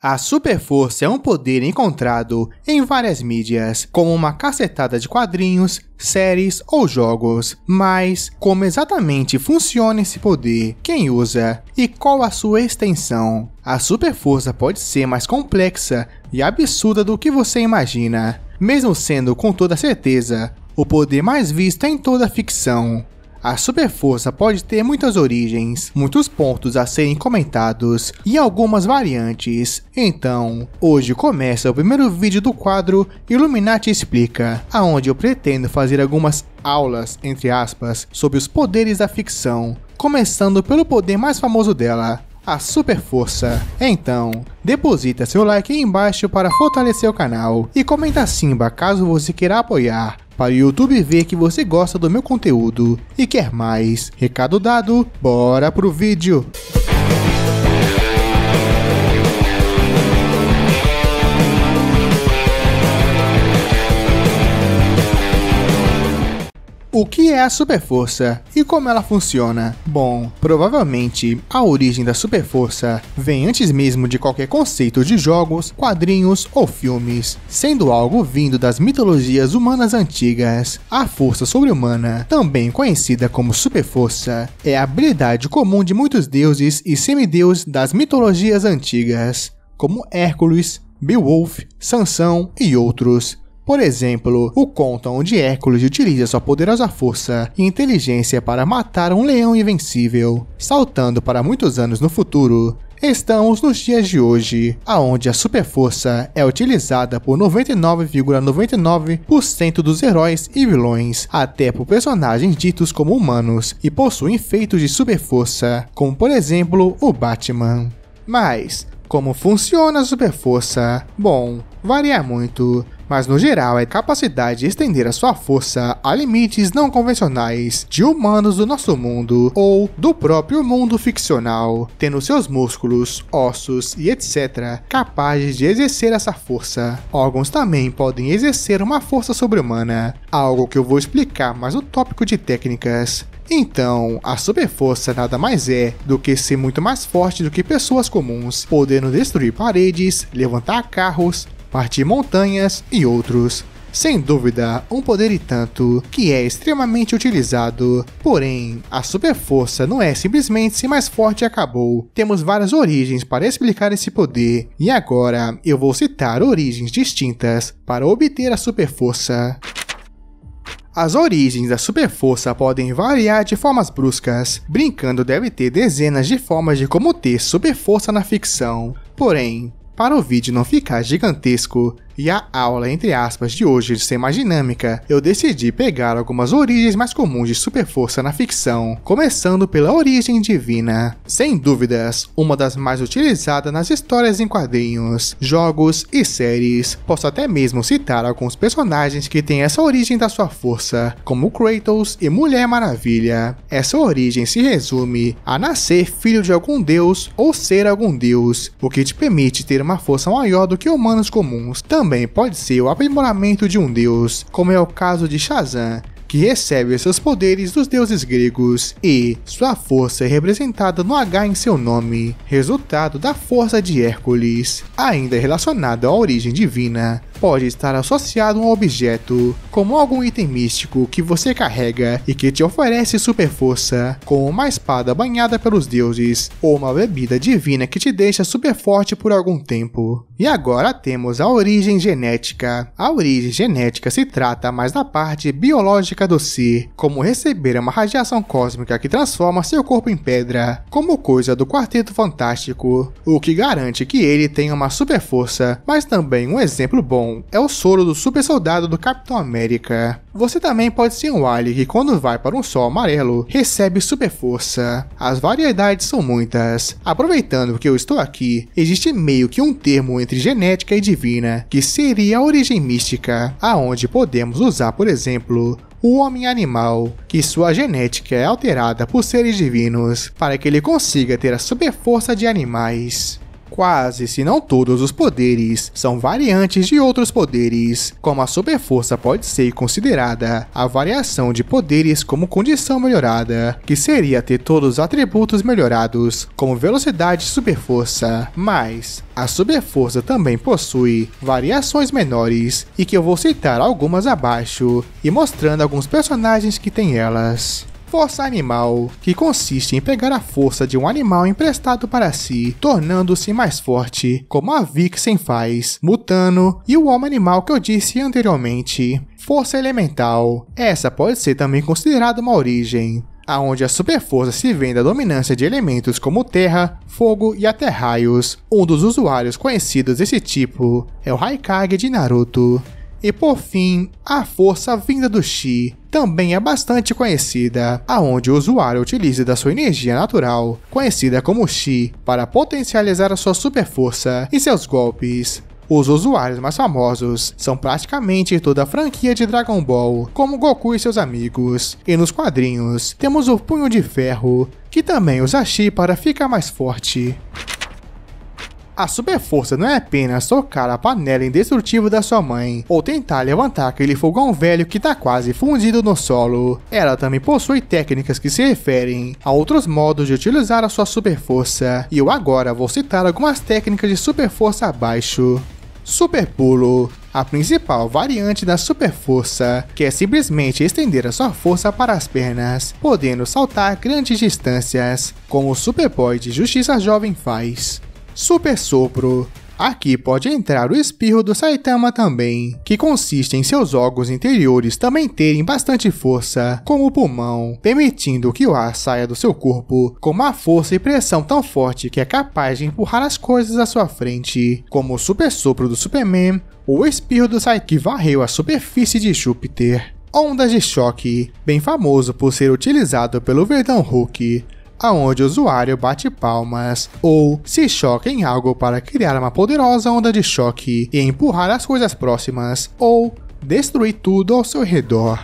A superforça é um poder encontrado em várias mídias, como uma cacetada de quadrinhos, séries ou jogos. Mas como exatamente funciona esse poder, quem usa e qual a sua extensão? A superforça pode ser mais complexa e absurda do que você imagina, mesmo sendo com toda certeza o poder mais visto em toda a ficção. A superforça pode ter muitas origens, muitos pontos a serem comentados e algumas variantes. Então, hoje começa o primeiro vídeo do quadro Illuminati Explica, aonde eu pretendo fazer algumas aulas, entre aspas, sobre os poderes da ficção, começando pelo poder mais famoso dela, a super força. Então, deposita seu like aí embaixo para fortalecer o canal e comenta Simba caso você queira apoiar para o YouTube ver que você gosta do meu conteúdo e quer mais. Recado dado, bora pro vídeo! O que é a superforça e como ela funciona? Bom, provavelmente a origem da superforça vem antes mesmo de qualquer conceito de jogos, quadrinhos ou filmes, sendo algo vindo das mitologias humanas antigas. A força sobre-humana, também conhecida como superforça, é a habilidade comum de muitos deuses e semideuses das mitologias antigas, como Hércules, Beowulf, Sansão e outros por exemplo, o conto onde Hércules utiliza sua poderosa força e inteligência para matar um leão invencível. Saltando para muitos anos no futuro, estamos nos dias de hoje, aonde a superforça é utilizada por 99,99% ,99 dos heróis e vilões, até por personagens ditos como humanos e possuem feitos de superforça, como por exemplo o Batman. Mas como funciona a superforça? Bom, varia muito mas no geral é capacidade de estender a sua força a limites não convencionais de humanos do nosso mundo ou do próprio mundo ficcional, tendo seus músculos, ossos e etc. capazes de exercer essa força. Órgãos também podem exercer uma força sobre-humana, algo que eu vou explicar mais no tópico de técnicas. Então, a superforça nada mais é do que ser muito mais forte do que pessoas comuns, podendo destruir paredes, levantar carros, partir montanhas e outros. Sem dúvida, um poder e tanto que é extremamente utilizado. Porém, a superforça não é simplesmente ser mais forte e acabou. Temos várias origens para explicar esse poder, e agora eu vou citar origens distintas para obter a superforça. As origens da superforça podem variar de formas bruscas. Brincando deve ter dezenas de formas de como ter superforça na ficção. Porém, para o vídeo não ficar gigantesco, e a aula, entre aspas, de hoje ser mais dinâmica, eu decidi pegar algumas origens mais comuns de super força na ficção, começando pela origem divina. Sem dúvidas, uma das mais utilizadas nas histórias em quadrinhos, jogos e séries. Posso até mesmo citar alguns personagens que têm essa origem da sua força, como Kratos e Mulher Maravilha. Essa origem se resume a nascer filho de algum deus ou ser algum deus, o que te permite ter uma força maior do que humanos comuns. Também também pode ser o aprimoramento de um deus, como é o caso de Shazam, que recebe seus poderes dos deuses gregos e sua força é representada no H em seu nome, resultado da força de Hércules, ainda relacionada à origem divina pode estar associado a um objeto, como algum item místico que você carrega e que te oferece super força, como uma espada banhada pelos deuses, ou uma bebida divina que te deixa super forte por algum tempo. E agora temos a origem genética. A origem genética se trata mais da parte biológica do ser, como receber uma radiação cósmica que transforma seu corpo em pedra, como coisa do Quarteto Fantástico, o que garante que ele tenha uma super força, mas também um exemplo bom é o soro do super soldado do Capitão América. Você também pode ser um alien que quando vai para um sol amarelo, recebe super força. As variedades são muitas. Aproveitando que eu estou aqui, existe meio que um termo entre genética e divina, que seria a origem mística, aonde podemos usar, por exemplo, o homem animal, que sua genética é alterada por seres divinos, para que ele consiga ter a super força de animais. Quase, se não todos os poderes, são variantes de outros poderes, como a superforça pode ser considerada a variação de poderes como condição melhorada, que seria ter todos os atributos melhorados, como velocidade e superforça. Mas a superforça também possui variações menores e que eu vou citar algumas abaixo e mostrando alguns personagens que têm elas. Força animal, que consiste em pegar a força de um animal emprestado para si, tornando-se mais forte, como a Vixen faz, Mutano e o homem animal que eu disse anteriormente. Força elemental, essa pode ser também considerada uma origem aonde a superforça se vem da dominância de elementos como terra, fogo e até raios. Um dos usuários conhecidos desse tipo é o Haikage de Naruto, e por fim, a força vinda do Chi também é bastante conhecida, aonde o usuário utiliza da sua energia natural, conhecida como Chi, para potencializar a sua super força e seus golpes. Os usuários mais famosos são praticamente toda a franquia de Dragon Ball, como Goku e seus amigos. E nos quadrinhos, temos o Punho de Ferro, que também usa Chi para ficar mais forte. A super força não é apenas socar a panela indestrutível da sua mãe ou tentar levantar aquele fogão velho que está quase fundido no solo. Ela também possui técnicas que se referem a outros modos de utilizar a sua super força, e eu agora vou citar algumas técnicas de super força abaixo. Super Pulo a principal variante da super força, que é simplesmente estender a sua força para as pernas, podendo saltar grandes distâncias, como o Superboy de Justiça Jovem faz. Super Sopro. Aqui pode entrar o espirro do Saitama também, que consiste em seus órgãos interiores também terem bastante força, como o pulmão, permitindo que o ar saia do seu corpo com uma força e pressão tão forte que é capaz de empurrar as coisas à sua frente, como o super sopro do Superman ou o espirro do Saitama que varreu a superfície de Júpiter. Ondas de choque, bem famoso por ser utilizado pelo Verdão Hulk, aonde o usuário bate palmas ou se choca em algo para criar uma poderosa onda de choque e empurrar as coisas próximas ou destruir tudo ao seu redor.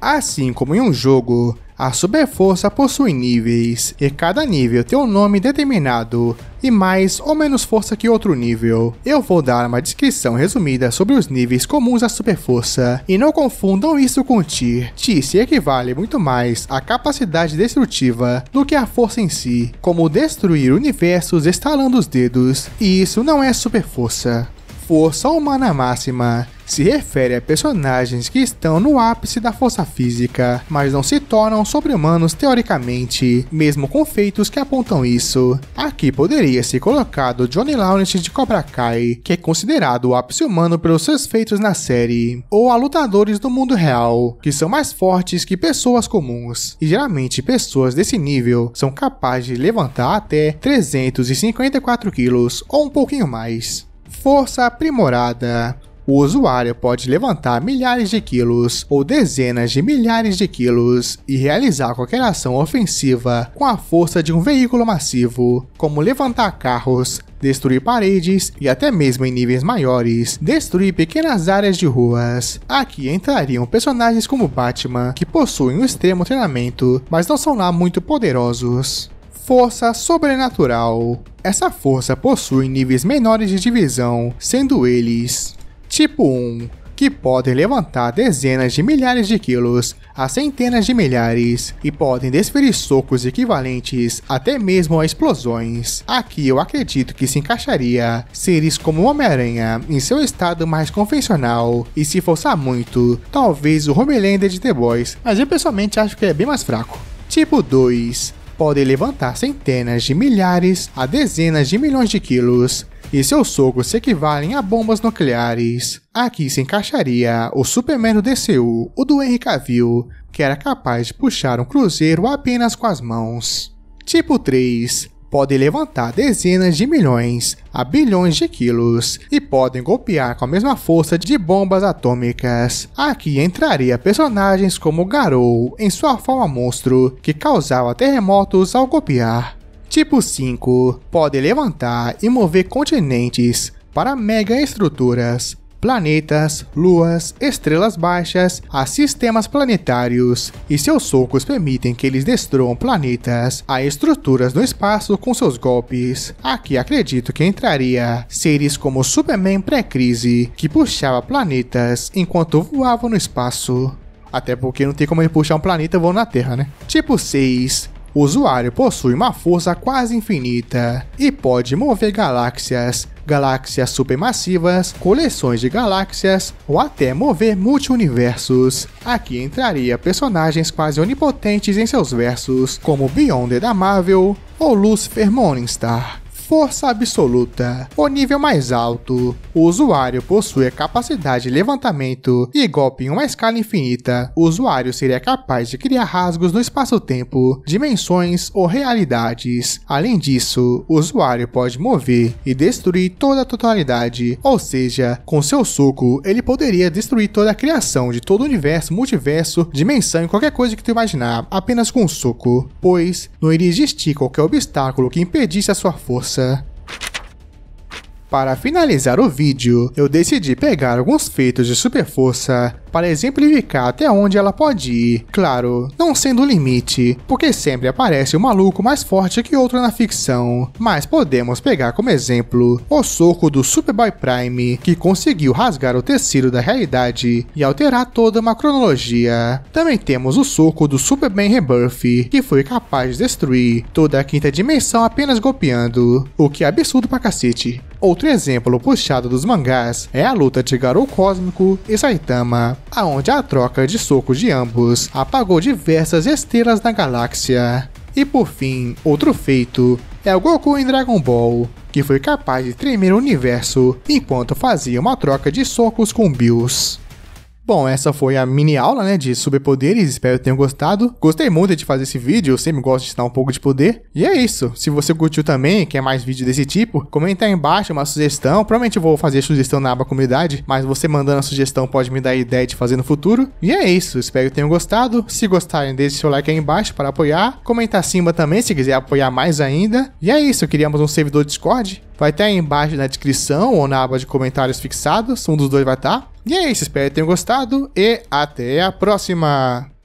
Assim como em um jogo, a Super Força possui níveis, e cada nível tem um nome determinado e mais ou menos força que outro nível. Eu vou dar uma descrição resumida sobre os níveis comuns à força e não confundam isso com TIR. TIR se equivale muito mais à capacidade destrutiva do que à força em si, como destruir universos estalando os dedos, e isso não é super força força humana máxima se refere a personagens que estão no ápice da força física, mas não se tornam sobre-humanos teoricamente, mesmo com feitos que apontam isso. Aqui poderia ser colocado Johnny Lawrence de Cobra Kai, que é considerado o ápice humano pelos seus feitos na série, ou a lutadores do mundo real, que são mais fortes que pessoas comuns, e geralmente pessoas desse nível são capazes de levantar até 354 quilos ou um pouquinho mais. Força Aprimorada. O usuário pode levantar milhares de quilos ou dezenas de milhares de quilos e realizar qualquer ação ofensiva com a força de um veículo massivo, como levantar carros, destruir paredes e até mesmo em níveis maiores, destruir pequenas áreas de ruas. Aqui entrariam personagens como Batman, que possuem um extremo treinamento, mas não são lá muito poderosos. Força Sobrenatural. Essa força possui níveis menores de divisão, sendo eles: Tipo 1 que podem levantar dezenas de milhares de quilos a centenas de milhares e podem desferir socos equivalentes até mesmo a explosões. Aqui eu acredito que se encaixaria seres como Homem-Aranha em seu estado mais convencional e se forçar muito, talvez o Homelander de The Boys, mas eu pessoalmente acho que é bem mais fraco. Tipo 2 podem levantar centenas de milhares a dezenas de milhões de quilos, e seus socos se equivalem a bombas nucleares. Aqui se encaixaria o Superman do DCU, o do Henry Cavill, que era capaz de puxar um cruzeiro apenas com as mãos. Tipo 3 podem levantar dezenas de milhões a bilhões de quilos e podem golpear com a mesma força de bombas atômicas. Aqui entraria personagens como Garou em sua forma monstro, que causava terremotos ao golpear. Tipo 5 pode levantar e mover continentes para mega estruturas planetas, luas, estrelas baixas a sistemas planetários, e seus socos permitem que eles destruam planetas a estruturas no espaço com seus golpes. Aqui acredito que entraria seres como Superman pré-crise, que puxava planetas enquanto voava no espaço. Até porque não tem como ele puxar um planeta voando na Terra, né? Tipo 6 o usuário possui uma força quase infinita e pode mover galáxias, galáxias supermassivas, coleções de galáxias ou até mover multiversos. Aqui entraria personagens quase onipotentes em seus versos, como Beyonder da Marvel ou Lucifer Morningstar força absoluta, o nível mais alto. O usuário possui a capacidade de levantamento e golpe em uma escala infinita. O usuário seria capaz de criar rasgos no espaço-tempo, dimensões ou realidades. Além disso, o usuário pode mover e destruir toda a totalidade, ou seja, com seu soco, ele poderia destruir toda a criação de todo o universo, multiverso, dimensão e qualquer coisa que tu imaginar, apenas com um soco, pois não iria existir qualquer obstáculo que impedisse a sua força. sir. Para finalizar o vídeo, eu decidi pegar alguns feitos de super força para exemplificar até onde ela pode ir. Claro, não sendo o limite, porque sempre aparece um maluco mais forte que outro na ficção. Mas podemos pegar como exemplo o soco do Superboy Prime, que conseguiu rasgar o tecido da realidade e alterar toda uma cronologia. Também temos o soco do Superman Rebirth, que foi capaz de destruir toda a quinta dimensão apenas golpeando, o que é absurdo pra cacete. Outro exemplo puxado dos mangás é a luta de Garou Cósmico e Saitama, aonde a troca de socos de ambos apagou diversas estrelas da galáxia. E por fim, outro feito é o Goku em Dragon Ball, que foi capaz de tremer o universo enquanto fazia uma troca de socos com Bills. Bom, essa foi a mini aula, né, de superpoderes, espero que tenham gostado. Gostei muito de fazer esse vídeo, eu sempre gosto de ensinar um pouco de poder. E é isso, se você curtiu também, quer mais vídeo desse tipo, comenta aí embaixo uma sugestão, provavelmente eu vou fazer sugestão na aba comunidade, mas você mandando a sugestão pode me dar ideia de fazer no futuro. E é isso, espero que tenham gostado. Se gostarem, deixe seu like aí embaixo para apoiar, comenta acima também se quiser apoiar mais ainda. E é isso, criamos um servidor Discord, vai ter aí embaixo na descrição ou na aba de comentários fixados, um dos dois vai estar. E é isso, espero que tenham gostado e até a próxima!